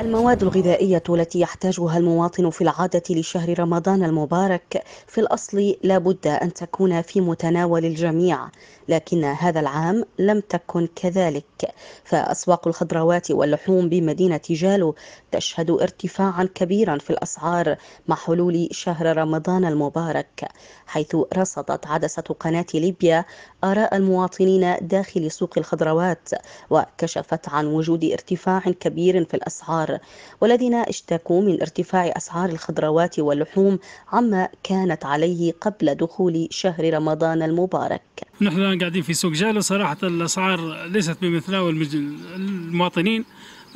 المواد الغذائية التي يحتاجها المواطن في العادة لشهر رمضان المبارك في الأصل لا بد أن تكون في متناول الجميع لكن هذا العام لم تكن كذلك فأسواق الخضروات واللحوم بمدينة جالو تشهد ارتفاعا كبيرا في الأسعار مع حلول شهر رمضان المبارك حيث رصدت عدسة قناة ليبيا آراء المواطنين داخل سوق الخضروات وكشفت عن وجود ارتفاع كبير في الأسعار الدولار والذين اشتكوا من ارتفاع أسعار الخضروات واللحوم عما كانت عليه قبل دخول شهر رمضان المبارك نحن الآن قاعدين في سوق جالة صراحة الأسعار ليست بمثلها المواطنين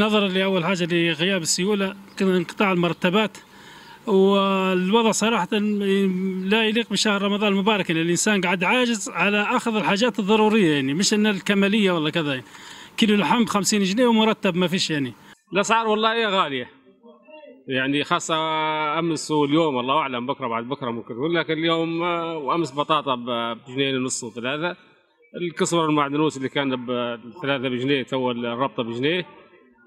نظرا لأول حاجة لغياب السيولة انقطاع المرتبات والوضع صراحة لا يليق بشهر رمضان المبارك يعني الإنسان قاعد عاجز على أخذ الحاجات الضرورية يعني مش أن الكمالية ولا كذا يعني كيلو لحم 50 جنيه ومرتب ما فيش يعني الاسعار والله هي غاليه يعني خاصة أمس واليوم الله أعلم بكرة بعد بكرة ممكن يقول لك اليوم وأمس آه، بطاطا بجنيه ونص وثلاثة الكسر المعدنوس اللي كان بثلاثة بجنيه تو الربطة بجنيه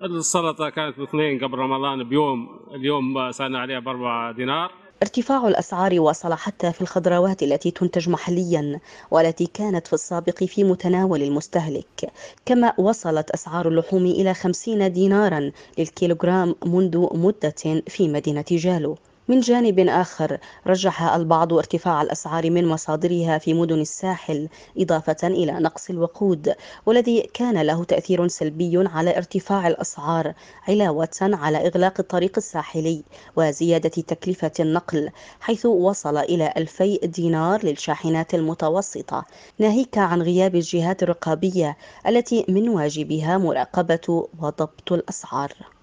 السلطة كانت باثنين قبل رمضان بيوم اليوم صارنا آه، عليها بأربعة دينار ارتفاع الأسعار وصل حتى في الخضروات التي تنتج محليا والتي كانت في السابق في متناول المستهلك كما وصلت أسعار اللحوم إلى 50 دينارا للكيلوغرام منذ مدة في مدينة جالو من جانب آخر رجح البعض ارتفاع الأسعار من مصادرها في مدن الساحل إضافة إلى نقص الوقود والذي كان له تأثير سلبي على ارتفاع الأسعار علاوة على إغلاق الطريق الساحلي وزيادة تكلفة النقل حيث وصل إلى 2000 دينار للشاحنات المتوسطة ناهيك عن غياب الجهات الرقابية التي من واجبها مراقبة وضبط الأسعار